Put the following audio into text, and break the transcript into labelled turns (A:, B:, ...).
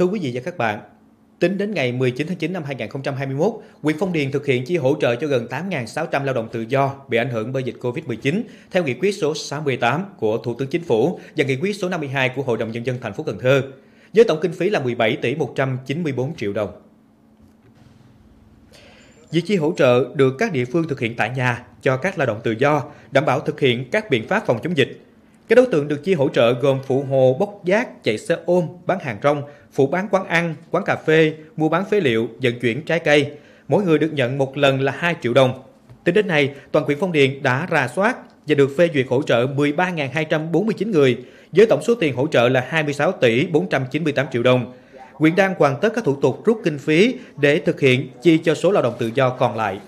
A: Thưa quý vị và các bạn, Tính đến ngày 19 tháng 9 năm 2021, huyện Phong Điền thực hiện chi hỗ trợ cho gần 8.600 lao động tự do bị ảnh hưởng bởi dịch COVID-19 theo nghị quyết số 68 của Thủ tướng Chính phủ và nghị quyết số 52 của Hội đồng nhân dân thành phố Cần Thơ với tổng kinh phí là 17 tỷ 194 triệu đồng. Việc chi hỗ trợ được các địa phương thực hiện tại nhà cho các lao động tự do, đảm bảo thực hiện các biện pháp phòng chống dịch, các đối tượng được chi hỗ trợ gồm phụ hồ bốc giác, chạy xe ôm, bán hàng rong, phụ bán quán ăn, quán cà phê, mua bán phế liệu, vận chuyển trái cây. Mỗi người được nhận một lần là 2 triệu đồng. Tính đến nay, toàn huyện Phong Điền đã rà soát và được phê duyệt hỗ trợ 13.249 người với tổng số tiền hỗ trợ là 26 tỷ 498 triệu đồng. Huyện đang hoàn tất các thủ tục rút kinh phí để thực hiện chi cho số lao động tự do còn lại.